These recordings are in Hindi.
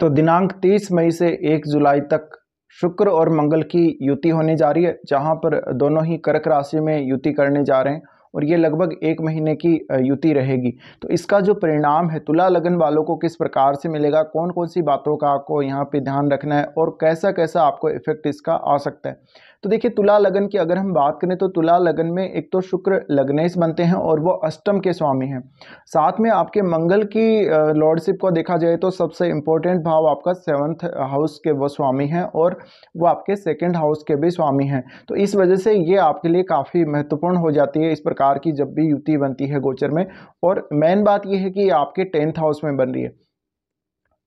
तो दिनांक 30 मई से 1 जुलाई तक शुक्र और मंगल की युति होने जा रही है जहाँ पर दोनों ही कर्क राशि में युति करने जा रहे हैं और ये लगभग एक महीने की युति रहेगी तो इसका जो परिणाम है तुला लगन वालों को किस प्रकार से मिलेगा कौन कौन सी बातों का आपको यहाँ पे ध्यान रखना है और कैसा कैसा आपको इफेक्ट इसका आ सकता है तो देखिए तुला लगन की अगर हम बात करें तो तुला लगन में एक तो शुक्र लग्नेश बनते हैं और वो अष्टम के स्वामी हैं साथ में आपके मंगल की लॉर्डशिप को देखा जाए तो सबसे इम्पोर्टेंट भाव आपका सेवन्थ हाउस के वो स्वामी हैं और वो आपके सेकेंड हाउस के भी स्वामी हैं तो इस वजह से ये आपके लिए काफ़ी महत्वपूर्ण हो जाती है इस प्रकार की जब भी युति बनती है गोचर में और मेन बात यह है कि आपके टेंथ हाउस में बन रही है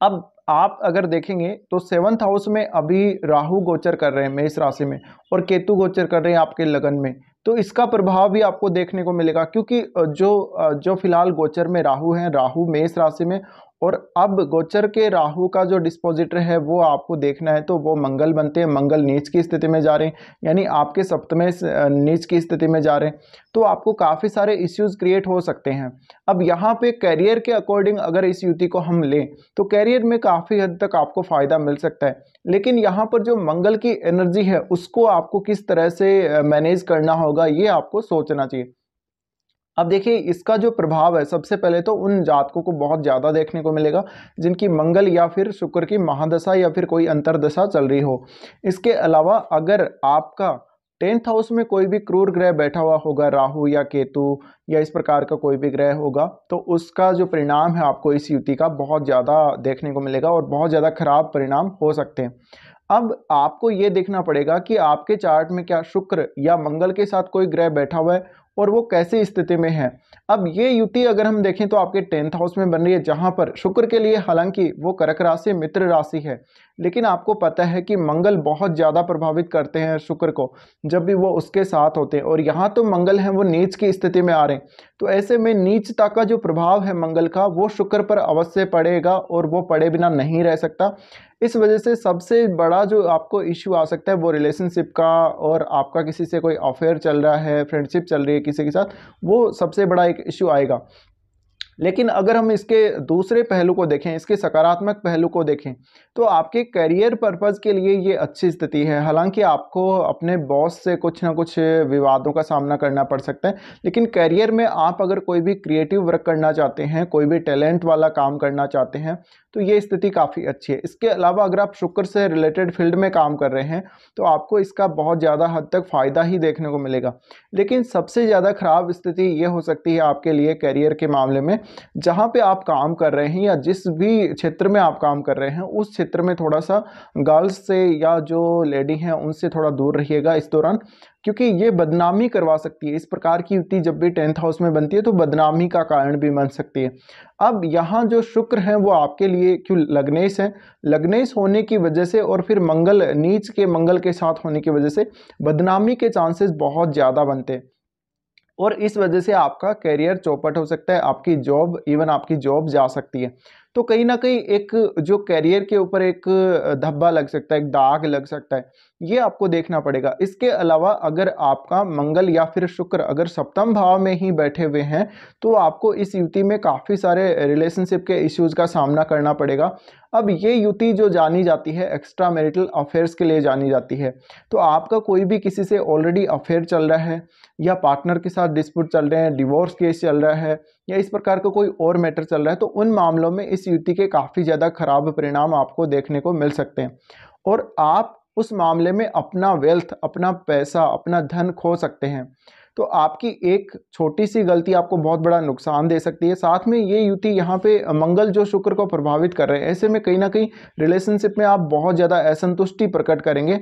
अब आप अगर देखेंगे तो सेवन्थ हाउस में अभी राहु गोचर कर रहे हैं मेष राशि में और केतु गोचर कर रहे हैं आपके लगन में तो इसका प्रभाव भी आपको देखने को मिलेगा क्योंकि जो जो फिलहाल गोचर में राहु हैं राहु मेष राशि में और अब गोचर के राहु का जो डिस्पोजिटर है वो आपको देखना है तो वो मंगल बनते हैं मंगल नीच की स्थिति में जा रहे हैं यानी आपके सप्तमे नीच की स्थिति में जा रहे हैं तो आपको काफ़ी सारे इश्यूज़ क्रिएट हो सकते हैं अब यहाँ पे कैरियर के अकॉर्डिंग अगर इस युति को हम लें तो कैरियर में काफ़ी हद तक आपको फ़ायदा मिल सकता है लेकिन यहाँ पर जो मंगल की एनर्जी है उसको आपको किस तरह से मैनेज करना होगा ये आपको सोचना चाहिए अब देखिए इसका जो प्रभाव है सबसे पहले तो उन जातकों को बहुत ज़्यादा देखने को मिलेगा जिनकी मंगल या फिर शुक्र की महादशा या फिर कोई अंतरदशा चल रही हो इसके अलावा अगर आपका टेंथ हाउस में कोई भी क्रूर ग्रह बैठा हुआ होगा राहु या केतु या इस प्रकार का कोई भी ग्रह होगा तो उसका जो परिणाम है आपको इस युति का बहुत ज़्यादा देखने को मिलेगा और बहुत ज़्यादा खराब परिणाम हो सकते हैं अब आपको ये देखना पड़ेगा कि आपके चार्ट में क्या शुक्र या मंगल के साथ कोई ग्रह बैठा हुआ है और वो कैसी स्थिति में है अब ये युति अगर हम देखें तो आपके टेंथ हाउस में बन रही है जहाँ पर शुक्र के लिए हालांकि वो करक राशि मित्र राशि है लेकिन आपको पता है कि मंगल बहुत ज़्यादा प्रभावित करते हैं शुक्र को जब भी वो उसके साथ होते हैं और यहाँ तो मंगल हैं वो नीच की स्थिति में आ रहे हैं तो ऐसे में नीचता का जो प्रभाव है मंगल का वो शुक्र पर अवश्य पड़ेगा और वो पड़े बिना नहीं रह सकता इस वजह से सबसे बड़ा जो आपको इश्यू आ सकता है वो रिलेशनशिप का और आपका किसी से कोई अफेयर चल रहा है फ्रेंडशिप चल रही है किसी के साथ वो सबसे बड़ा एक इशू आएगा लेकिन अगर हम इसके दूसरे पहलू को देखें इसके सकारात्मक पहलू को देखें तो आपके करियर पर्पज़ के लिए ये अच्छी स्थिति है हालांकि आपको अपने बॉस से कुछ ना कुछ विवादों का सामना करना पड़ सकता है लेकिन करियर में आप अगर कोई भी क्रिएटिव वर्क करना चाहते हैं कोई भी टैलेंट वाला काम करना चाहते हैं तो ये स्थिति काफ़ी अच्छी है इसके अलावा अगर आप शुक्र से रिलेटेड फील्ड में काम कर रहे हैं तो आपको इसका बहुत ज़्यादा हद तक फ़ायदा ही देखने को मिलेगा लेकिन सबसे ज़्यादा ख़राब स्थिति ये हो सकती है आपके लिए करियर के मामले में जहाँ पे आप काम कर रहे हैं या जिस भी क्षेत्र में आप काम कर रहे हैं उस क्षेत्र में थोड़ा सा गर्ल्स से या जो लेडी हैं उनसे थोड़ा दूर रहिएगा इस दौरान क्योंकि ये बदनामी करवा सकती है इस प्रकार की युति जब भी टेंथ हाउस में बनती है तो बदनामी का कारण भी बन सकती है अब यहाँ जो शुक्र हैं वो आपके लिए क्यों लग्नेश है लग्नेश होने की वजह से और फिर मंगल नीच के मंगल के साथ होने की वजह से बदनामी के चांसेस बहुत ज़्यादा बनते हैं और इस वजह से आपका करियर चौपट हो सकता है आपकी जॉब इवन आपकी जॉब जा सकती है तो कहीं ना कहीं एक जो कैरियर के ऊपर एक धब्बा लग सकता है एक दाग लग सकता है ये आपको देखना पड़ेगा इसके अलावा अगर आपका मंगल या फिर शुक्र अगर सप्तम भाव में ही बैठे हुए हैं तो आपको इस युति में काफ़ी सारे रिलेशनशिप के इश्यूज का सामना करना पड़ेगा अब ये युति जो जानी जाती है एक्स्ट्रा मैरिटल अफेयर्स के लिए जानी जाती है तो आपका कोई भी किसी से ऑलरेडी अफेयर चल रहा है या पार्टनर के साथ डिस्प्यूट चल रहे हैं डिवोर्स केस चल रहा है या इस प्रकार का को कोई और मैटर चल रहा है तो उन मामलों में इस युति के काफ़ी ज़्यादा खराब परिणाम आपको देखने को मिल सकते हैं और आप उस मामले में अपना वेल्थ अपना पैसा अपना धन खो सकते हैं तो आपकी एक छोटी सी गलती आपको बहुत बड़ा नुकसान दे सकती है साथ में ये युति यहाँ पे मंगल जो शुक्र को प्रभावित कर रहे हैं ऐसे में कहीं ना कहीं रिलेशनशिप में आप बहुत ज़्यादा असंतुष्टि प्रकट करेंगे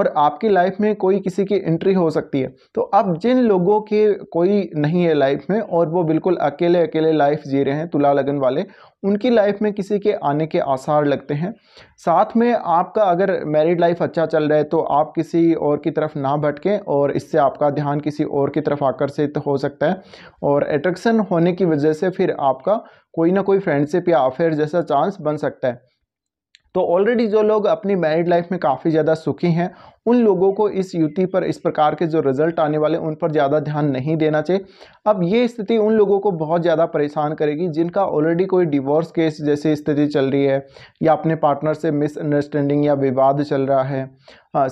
और आपकी लाइफ में कोई किसी की एंट्री हो सकती है तो अब जिन लोगों के कोई नहीं है लाइफ में और वो बिल्कुल अकेले अकेले लाइफ जी रहे हैं तुला लगन वाले उनकी लाइफ में किसी के आने के आसार लगते हैं साथ में आपका अगर मैरिड लाइफ अच्छा चल रहा है तो आप किसी और की तरफ ना भटकें और इससे आपका ध्यान किसी और की तरफ आकर्षित हो सकता है और अट्रैक्शन होने की वजह से फिर आपका कोई ना कोई फ्रेंडशिप या अफेयर जैसा चांस बन सकता है तो ऑलरेडी जो लोग अपनी मैरिड लाइफ में काफ़ी ज़्यादा सुखी हैं उन लोगों को इस युति पर इस प्रकार के जो रिजल्ट आने वाले उन पर ज़्यादा ध्यान नहीं देना चाहिए अब ये स्थिति उन लोगों को बहुत ज़्यादा परेशान करेगी जिनका ऑलरेडी कोई डिवोर्स केस जैसी स्थिति चल रही है या अपने पार्टनर से मिसअंडरस्टैंडिंग या विवाद चल रहा है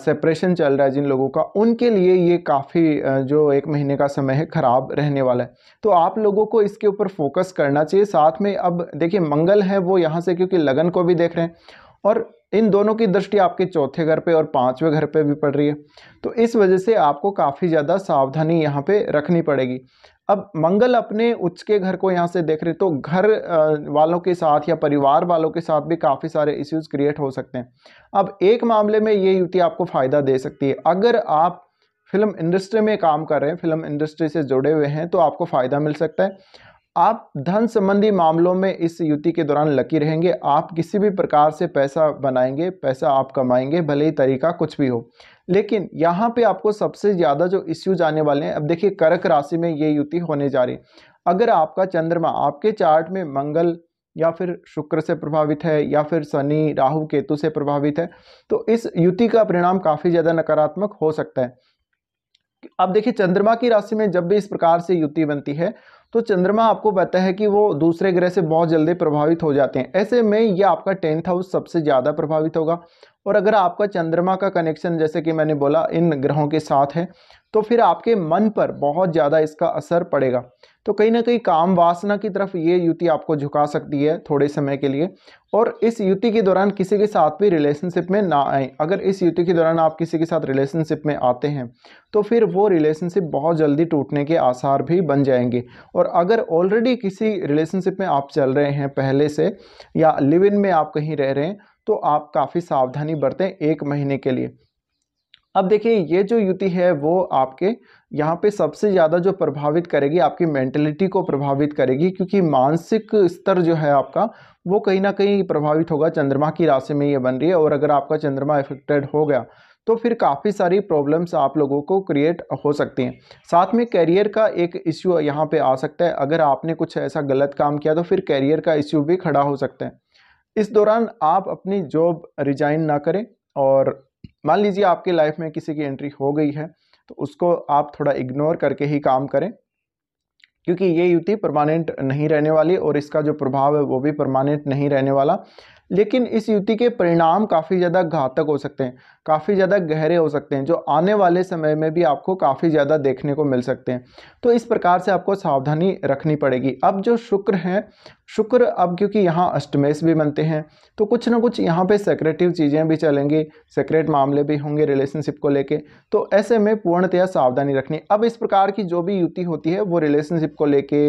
सेपरेशन चल रहा है जिन लोगों का उनके लिए ये काफ़ी जो एक महीने का समय है ख़राब रहने वाला है तो आप लोगों को इसके ऊपर फोकस करना चाहिए साथ में अब देखिए मंगल है वो यहाँ से क्योंकि लगन को भी देख रहे हैं और इन दोनों की दृष्टि आपके चौथे घर पे और पांचवें घर पे भी पड़ रही है तो इस वजह से आपको काफ़ी ज़्यादा सावधानी यहाँ पे रखनी पड़ेगी अब मंगल अपने उच्च के घर को यहाँ से देख रहे तो घर वालों के साथ या परिवार वालों के साथ भी काफ़ी सारे इश्यूज क्रिएट हो सकते हैं अब एक मामले में ये युति आपको फ़ायदा दे सकती है अगर आप फिल्म इंडस्ट्री में काम कर रहे हैं फिल्म इंडस्ट्री से जुड़े हुए हैं तो आपको फ़ायदा मिल सकता है आप धन संबंधी मामलों में इस युति के दौरान लकी रहेंगे आप किसी भी प्रकार से पैसा बनाएंगे पैसा आप कमाएंगे भले ही तरीका कुछ भी हो लेकिन यहाँ पे आपको सबसे ज़्यादा जो इश्यूज आने वाले हैं अब देखिए कर्क राशि में ये युति होने जा रही अगर आपका चंद्रमा आपके चार्ट में मंगल या फिर शुक्र से प्रभावित है या फिर शनि राहु केतु से प्रभावित है तो इस युति का परिणाम काफ़ी ज़्यादा नकारात्मक हो सकता है अब देखिए चंद्रमा की राशि में जब भी इस प्रकार से युति बनती है तो चंद्रमा आपको पता है कि वो दूसरे ग्रह से बहुत जल्दी प्रभावित हो जाते हैं ऐसे में ये आपका टेंथ हाउस सबसे ज़्यादा प्रभावित होगा और अगर आपका चंद्रमा का कनेक्शन जैसे कि मैंने बोला इन ग्रहों के साथ है तो फिर आपके मन पर बहुत ज़्यादा इसका असर पड़ेगा तो कहीं ना कहीं काम वासना की तरफ ये युति आपको झुका सकती है थोड़े समय के लिए और इस युति के दौरान किसी के साथ भी रिलेशनशिप में ना आए अगर इस युति के दौरान आप किसी के साथ रिलेशनशिप में आते हैं तो फिर वो रिलेशनशिप बहुत जल्दी टूटने के आसार भी बन जाएंगे और अगर ऑलरेडी किसी रिलेशनशिप में आप चल रहे हैं पहले से या लिव इन में आप कहीं रह रहे हैं तो आप काफ़ी सावधानी बरतें एक महीने के लिए अब देखिए ये जो युति है वो आपके यहाँ पे सबसे ज़्यादा जो प्रभावित करेगी आपकी मेंटेलिटी को प्रभावित करेगी क्योंकि मानसिक स्तर जो है आपका वो कहीं ना कहीं प्रभावित होगा चंद्रमा की राशि में ये बन रही है और अगर आपका चंद्रमा इफेक्टेड हो गया तो फिर काफ़ी सारी प्रॉब्लम्स आप लोगों को क्रिएट हो सकती हैं साथ में कैरियर का एक इश्यू यहाँ पर आ सकता है अगर आपने कुछ ऐसा गलत काम किया तो फिर कैरियर का इश्यू भी खड़ा हो सकता है इस दौरान आप अपनी जॉब रिजाइन ना करें और मान लीजिए आपके लाइफ में किसी की एंट्री हो गई है तो उसको आप थोड़ा इग्नोर करके ही काम करें क्योंकि ये युति परमानेंट नहीं रहने वाली और इसका जो प्रभाव है वो भी परमानेंट नहीं रहने वाला लेकिन इस युति के परिणाम काफ़ी ज़्यादा घातक हो सकते हैं काफ़ी ज़्यादा गहरे हो सकते हैं जो आने वाले समय में भी आपको काफ़ी ज़्यादा देखने को मिल सकते हैं तो इस प्रकार से आपको सावधानी रखनी पड़ेगी अब जो शुक्र हैं शुक्र अब क्योंकि यहाँ अष्टमेश भी बनते हैं तो कुछ ना कुछ यहाँ पे सेक्रेटिव चीज़ें भी चलेंगी सेक्रेट मामले भी होंगे रिलेशनशिप को लेके तो ऐसे में पूर्णतया सावधानी रखनी अब इस प्रकार की जो भी युति होती है वो रिलेशनशिप को लेके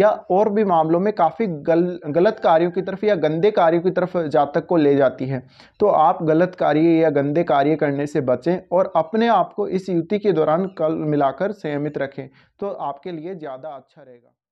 या और भी मामलों में काफ़ी गल गलत कार्यों की तरफ या गंदे कार्यों की तरफ जातक को ले जाती है तो आप गलत कार्य या गंदे कार्य करने से बचें और अपने आप को इस युति के दौरान कल मिलाकर संयमित रखें तो आपके लिए ज़्यादा अच्छा रहेगा